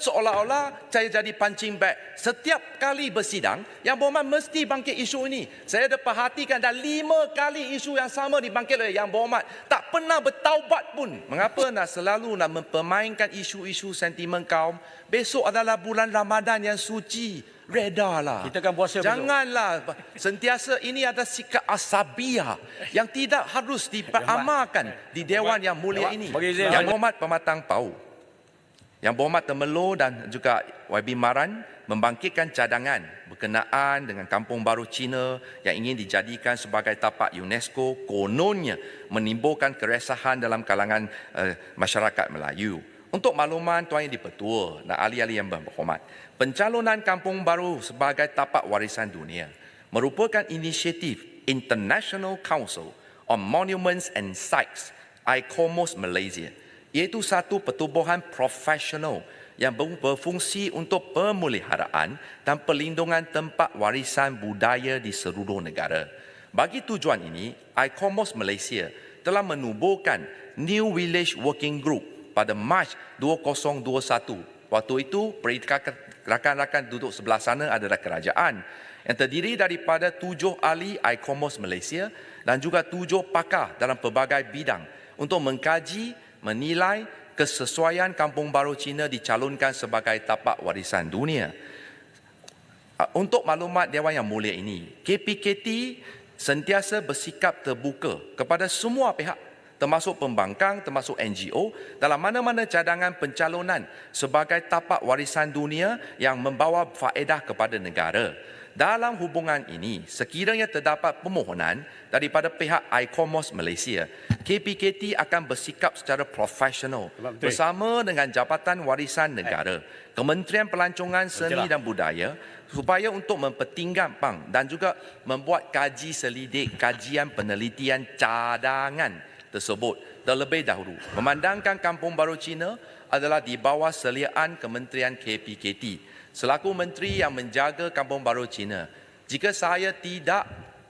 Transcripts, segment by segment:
seolah-olah saya jadi pancing bag. Setiap kali bersidang, Yang Berhormat mesti bangkit isu ini. Saya dah perhatikan dah lima kali isu yang sama dibangkit oleh Yang Berhormat. Tak pernah bertaubat pun. Mengapa nak selalu nak mempermainkan isu-isu sentimen kaum? Besok adalah bulan Ramadan yang suci. Reda lah. Kita akan puasa Janganlah. Besok. Sentiasa ini ada sikap asabia yang tidak harus diamalkan di Dewan Yang Mulia ini. Yang Berhormat Pematang Pau. Yang Bohmat Temelo dan juga YB Maran membangkitkan cadangan berkenaan dengan kampung baru Cina yang ingin dijadikan sebagai tapak UNESCO kononnya menimbulkan keresahan dalam kalangan uh, masyarakat Melayu. Untuk makluman Tuan Yang Dipertua dan ahli-ahli yang berhormat, pencalonan kampung baru sebagai tapak warisan dunia merupakan inisiatif International Council on Monuments and Sites, ICOMOS Malaysia – iaitu satu pertubuhan profesional yang berfungsi untuk pemuliharaan dan perlindungan tempat warisan budaya di seluruh negara. Bagi tujuan ini, ICOMOS Malaysia telah menubuhkan New Village Working Group pada Mac 2021. Waktu itu, rakan-rakan duduk sebelah sana adalah kerajaan yang terdiri daripada tujuh ahli ICOMOS Malaysia dan juga tujuh pakar dalam pelbagai bidang untuk mengkaji menilai kesesuaian Kampung Baru Cina dicalonkan sebagai tapak warisan dunia. Ah, untuk maklumat Dewan Yang Mulia ini, KPKT sentiasa bersikap terbuka kepada semua pihak termasuk pembangkang, termasuk NGO dalam mana-mana cadangan pencalonan sebagai tapak warisan dunia yang membawa faedah kepada negara dalam hubungan ini sekiranya terdapat permohonan daripada pihak iCommerce Malaysia KPKT akan bersikap secara profesional bersama dengan Jabatan Warisan Negara eh. Kementerian Pelancongan Seni lah. dan Budaya supaya untuk mempertinggan pang dan juga membuat kaji selidik kajian penelitian cadangan tersebut terlebih dahulu memandangkan Kampung Baru Cina adalah di bawah seliaan Kementerian KPKT selaku menteri yang menjaga Kampung Baru Cina, jika saya tidak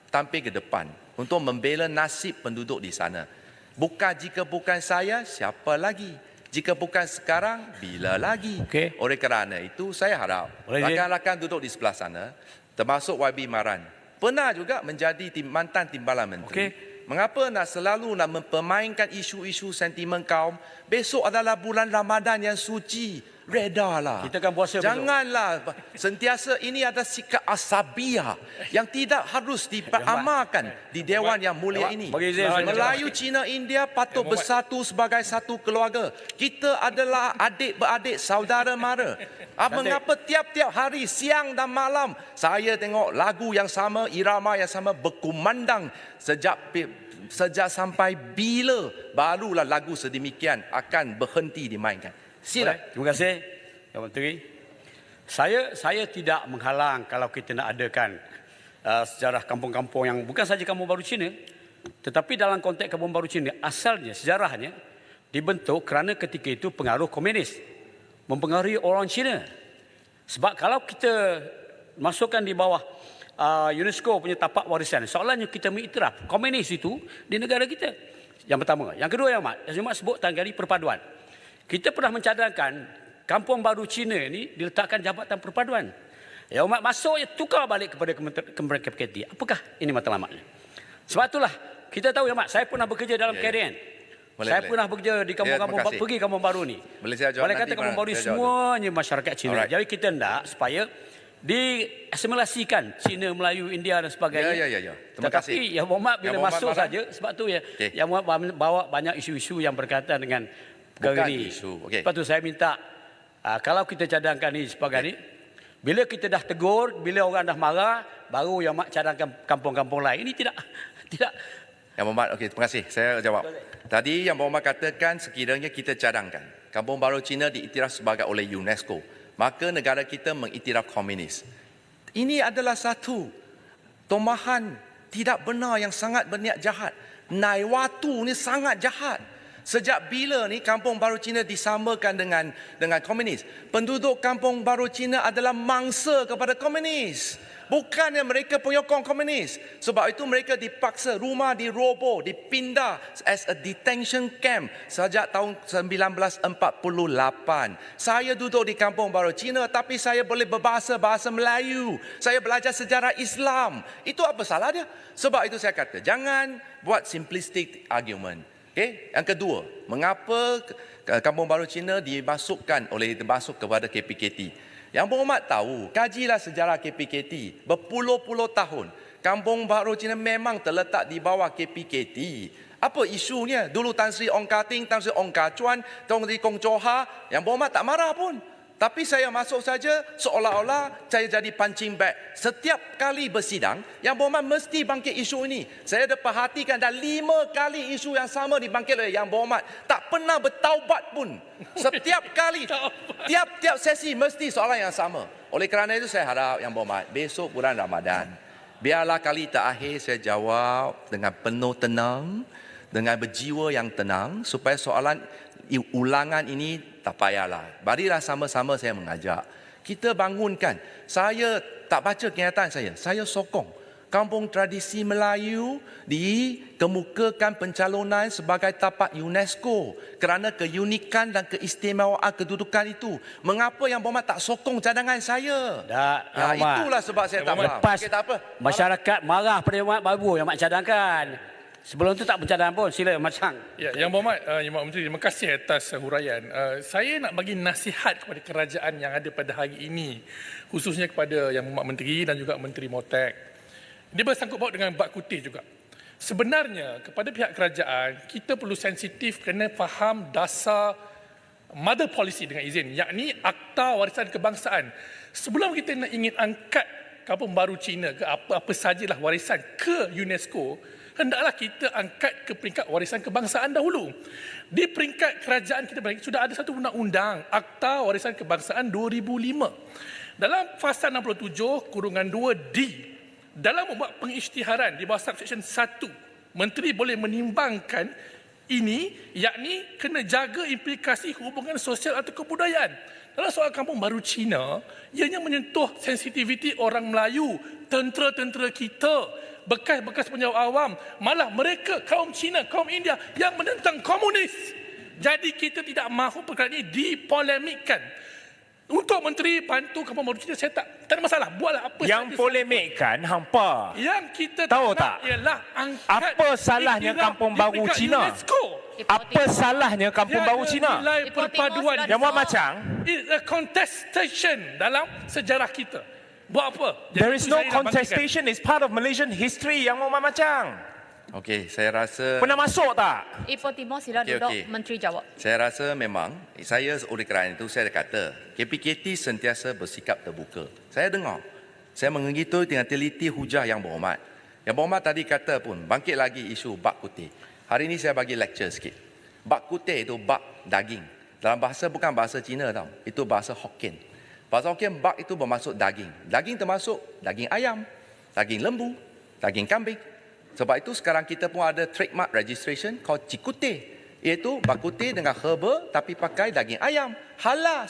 tampil ke depan untuk membela nasib penduduk di sana, bukan jika bukan saya, siapa lagi? Jika bukan sekarang, bila lagi? Okay. Oleh kerana itu, saya harap rakan-rakan duduk di sebelah sana, termasuk YB Maran, pernah juga menjadi tim, mantan timbalan menteri. Okay. Mengapa nak selalu nak mempermainkan isu-isu sentimen kaum? Besok adalah bulan Ramadan yang suci redahlah. Kita akan puasa Janganlah betul. sentiasa ini ada sikap asabia yang tidak harus diamalkan di dewan yang mulia ini. Melayu Cina India patut eh, bersatu sebagai satu keluarga. Kita adalah adik beradik saudara mara. Apa ah, mengapa tiap-tiap hari siang dan malam saya tengok lagu yang sama irama yang sama berkumandang sejak sejak sampai bila barulah lagu sedemikian akan berhenti dimainkan. Sila. Baik. Terima kasih, Tuan Menteri. Saya saya tidak menghalang kalau kita nak adakan uh, sejarah kampung-kampung yang bukan saja kampung baru Cina, tetapi dalam konteks kampung baru Cina, asalnya, sejarahnya, dibentuk kerana ketika itu pengaruh komunis mempengaruhi orang Cina. Sebab kalau kita masukkan di bawah uh, UNESCO punya tapak warisan, soalannya kita mengiktiraf komunis itu di negara kita. Yang pertama. Yang kedua, yang Mak. Yang Mak sebut tanggali perpaduan. Kita pernah mencadangkan kampung baru Cina ini diletakkan jabatan perpaduan. Ya umat masuk ya tukar balik kepada Kementerian KPKT. Apakah ini matlamatnya? Sebab itulah kita tahu ya mak, saya pernah bekerja dalam ya, ya. Boleh, saya boleh. pernah bekerja di ya, kampung-kampung ya, pergi kampung baru ni. Boleh saya boleh kata kampung baru semuanya itu. masyarakat Cina. Alright. Jadi kita hendak supaya diasimilasikan Cina, Melayu, India dan sebagainya. Ya, ya, ya. ya. Terima Tetapi, kasih. Tetapi Yang Muhammad bila yang masuk saja, eh. sebab tu ya, okay. Yang bawa banyak isu-isu yang berkaitan dengan Bukan ini. isu. Okay. Lepas tu saya minta uh, kalau kita cadangkan ini sebagai okay. ini, bila kita dah tegur, bila orang dah marah, baru yang mak cadangkan kampung-kampung lain. Ini tidak tidak yang Mohamad, okay terima kasih. Saya jawab. Tadi yang Mohamad katakan sekiranya kita cadangkan Kampung Baru Cina diiktiraf sebagai oleh UNESCO, maka negara kita mengiktiraf komunis. Ini adalah satu tomahan tidak benar yang sangat berniat jahat. Naiwatu ini sangat jahat. Sejak bila ni kampung baru Cina disamakan dengan dengan komunis? Penduduk kampung baru Cina adalah mangsa kepada komunis. Bukannya mereka penyokong komunis. Sebab itu mereka dipaksa rumah dirobo, dipindah as a detention camp sejak tahun 1948. Saya duduk di kampung baru Cina tapi saya boleh berbahasa bahasa Melayu. Saya belajar sejarah Islam. Itu apa salah dia? Sebab itu saya kata jangan buat simplistic argument. Okay, yang kedua, mengapa Kampung Baru Cina dimasukkan oleh dimasuk kepada KPKT? Yang berhormat tahu, kajilah sejarah KPKT. Berpuluh-puluh tahun, Kampung Baru Cina memang terletak di bawah KPKT. Apa isunya? Dulu Tan Sri Ong Kating, Tan Sri Ong Kacuan, Tan Sri Kong Choha, yang berhormat tak marah pun. Tapi saya masuk saja seolah-olah saya jadi pancing bag. Setiap kali bersidang, Yang Berhormat mesti bangkit isu ini. Saya dah perhatikan dah lima kali isu yang sama dibangkit oleh Yang Berhormat. Tak pernah bertaubat pun. Setiap kali, tiap-tiap sesi mesti soalan yang sama. Oleh kerana itu saya harap Yang Berhormat, besok bulan Ramadan, biarlah kali terakhir saya jawab dengan penuh tenang, dengan berjiwa yang tenang supaya soalan ulangan ini tak payahlah. Barilah sama-sama saya mengajak. Kita bangunkan. Saya tak baca kenyataan saya. Saya sokong. Kampung tradisi Melayu dikemukakan pencalonan sebagai tapak UNESCO kerana keunikan dan keistimewaan kedudukan itu. Mengapa yang Bomat tak sokong cadangan saya? Tak, ya, itulah sebab saya tak faham. Okay, tak apa. Masyarakat marah pada Bomat Babu yang mak cadangkan. Sebelum itu tak pencadangan pun. Sila macam. Ya, Yang Berhormat uh, Yang Berhormat Menteri, terima kasih atas uh, huraian. Uh, saya nak bagi nasihat kepada kerajaan yang ada pada hari ini. Khususnya kepada Yang Berhormat Menteri dan juga Menteri Motek. Dia bersangkut baut dengan bak kutih juga. Sebenarnya kepada pihak kerajaan, kita perlu sensitif kena faham dasar mother policy dengan izin. Yakni Akta Warisan Kebangsaan. Sebelum kita nak ingin angkat kampung baru Cina ke apa-apa sajalah warisan ke UNESCO, hendaklah kita angkat ke peringkat warisan kebangsaan dahulu. Di peringkat kerajaan kita sudah ada satu undang-undang, Akta Warisan Kebangsaan 2005. Dalam fasa 67 kurungan 2D, dalam membuat pengisytiharan di bawah subsection 1, menteri boleh menimbangkan ini yakni kena jaga implikasi hubungan sosial atau kebudayaan. Dalam soal kampung baru Cina, ianya menyentuh sensitiviti orang Melayu, tentera-tentera kita bekas-bekas penjawab awam. Malah mereka kaum Cina, kaum India yang menentang komunis. Jadi kita tidak mahu perkara ini dipolemikkan. Untuk menteri bantu kaum baru Cina saya tak tak ada masalah. Buatlah apa yang polemikkan hampa. Yang kita tahu tak ialah apa salahnya kampung baru Cina? UNESCO. Apa salahnya kampung baru Cina? perpaduan yang macam is a contestation dalam sejarah kita. Buat apa? Jadi There is no contestation. It's part of Malaysian history yang mau macam. Okey, saya rasa... Pernah masuk tak? Ipoh eh, Timur, sila okay, duduk okay. Menteri jawab. Saya rasa memang, saya oleh kerana itu, saya kata, KPKT sentiasa bersikap terbuka. Saya dengar. Saya mengikuti dengan teliti hujah yang berhormat. Yang berhormat tadi kata pun, bangkit lagi isu bak kutih. Hari ini saya bagi lecture sikit. Bak kutih itu bak daging. Dalam bahasa, bukan bahasa Cina tau. Itu bahasa Hokkien. Pasal okey, bak itu bermaksud daging. Daging termasuk daging ayam, daging lembu, daging kambing. Sebab itu sekarang kita pun ada trademark registration called cikute. Iaitu bakute dengan herba tapi pakai daging ayam.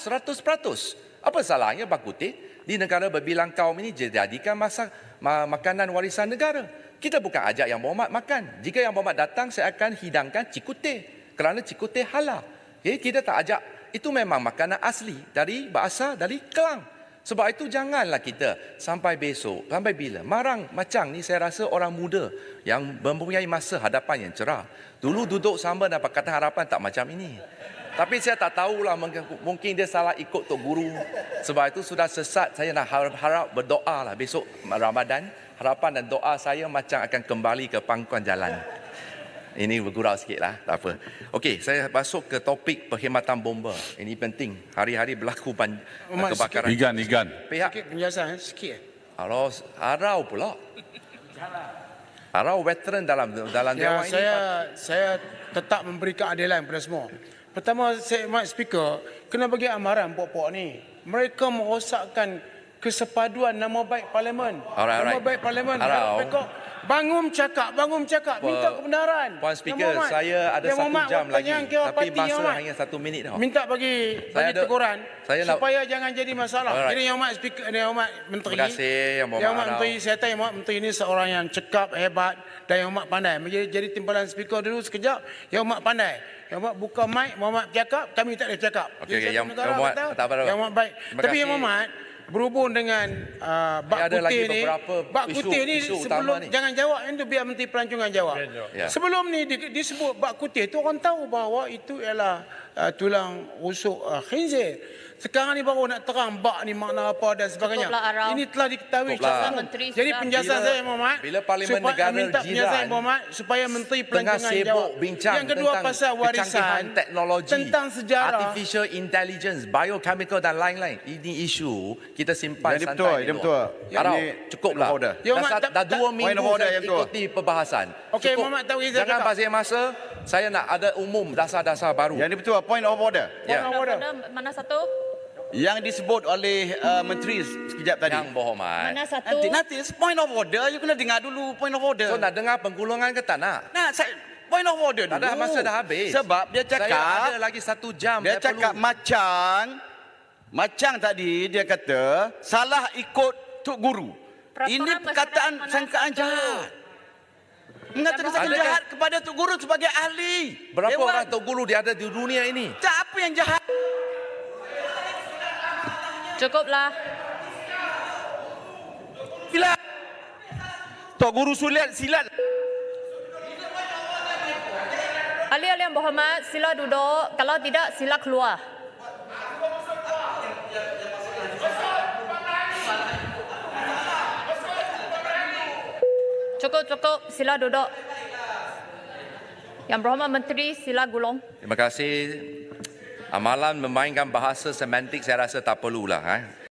seratus peratus. Apa salahnya bakute? Di negara berbilang kaum ini jadikan masa makanan warisan negara. Kita bukan ajak yang berhormat makan. Jika yang berhormat datang, saya akan hidangkan cikute. Kerana cikute halal. Okay, kita tak ajak itu memang makanan asli dari bahasa dari Kelang. Sebab itu janganlah kita sampai besok, sampai bila. Marang macam ni saya rasa orang muda yang mempunyai masa hadapan yang cerah. Dulu duduk sama dan kata harapan tak macam ini. Tapi saya tak tahulah mungkin dia salah ikut Tok Guru. Sebab itu sudah sesat saya nak harap, harap berdoa lah besok Ramadan. Harapan dan doa saya macam akan kembali ke pangkuan jalan. Ini bergurau sikit lah, tak apa. Okey, saya masuk ke topik perkhidmatan bomba. Ini penting. Hari-hari berlaku ban- Umat, oh, kebakaran. igan, igan. Pihak sikit penjelasan, eh? sikit. Eh? Harau, harau pula. Harau veteran dalam dalam ya, dewan ini. Saya, saya tetap memberi keadilan kepada semua. Pertama, saya Mike Speaker, kena bagi amaran puak-puak ni. Mereka merosakkan kesepaduan nama baik parlimen. Alright, nama alright. baik parlimen. Harau. Harau. Bangun cakap, bangun cakap, minta kebenaran. Puan Speaker, Muhammad, saya ada satu Muhammad jam lagi. Tapi Pati masa Muhammad. hanya satu minit. Dah. Minta bagi, bagi saya teguran saya supaya nak... jangan jadi masalah. Ini Yang Mak Speaker, ini Yang Mak Menteri. Terima kasih Yang Mak. Yang Menteri, saya tahu Yang Mak Menteri ini seorang yang cekap, hebat dan Yang Mak pandai. jadi jadi timbalan speaker dulu sekejap, Yang Mak pandai. Yang Mak buka mic, Yang cakap, kami tak boleh cakap. Okay, okay. Yang, Yang Mak, tak apa-apa. Yang Mak baik. Terima Tapi kasih. Yang Mak, berhubung dengan uh, bak ada kutir ni bak isu, kutir ni sebelum ni. jangan jawab yang tu biar menteri pelancongan jawab ya. sebelum ni disebut bak kutir tu orang tahu bahawa itu ialah uh, tulang rusuk uh, khinzir sekarang ni baru nak terang bak ni makna apa dan sebagainya. Ini telah diketahui secara menteri. Jadi penjelasan saya Muhammad. Bila parlimen negara minta jiran Muhammad, supaya menteri pelancongan tengah sibuk jawab. bincang Yang kedua tentang pasal warisan teknologi, tentang sejarah, artificial intelligence, biochemical dan lain-lain. Ini isu kita simpan jadi santai. Jadi betul, Ya, Arau, ini cukuplah. Ya, dah, dah, dah, minggu saya order, ikuti perbahasan. Okey Muhammad tahu izin. Jangan pasal masa. Saya nak ada umum dasar-dasar baru. Yang ini betul. Point of order. Ya. Point yeah. of order. Mana satu? yang disebut oleh uh, menteri sekejap tadi. Yang berhormat. Mana satu? Nanti, nanti point of order you kena dengar dulu point of order. So nak dengar penggulungan ke tak nak? Nak, saya point of order dulu. Tak ada masa dah habis. Sebab dia cakap saya ada lagi satu jam dia cakap perlu. macam macam tadi dia kata salah ikut tok guru. Peraturan Ini perkataan sangkaan jahat. Mengatakan sangat jahat kepada Tok Guru sebagai ahli. Berapa Dewan. orang Tok Guru dia ada di dunia ini? Tak apa yang jahat cukuplah. Silat. Tok Guru Sulian silat. Ali-ali yang berhormat, sila duduk. Kalau tidak, sila keluar. Cukup, cukup. Sila duduk. Yang berhormat Menteri, sila gulung. Terima kasih. Amalan ah, memainkan bahasa semantik saya rasa tak perlulah. Eh?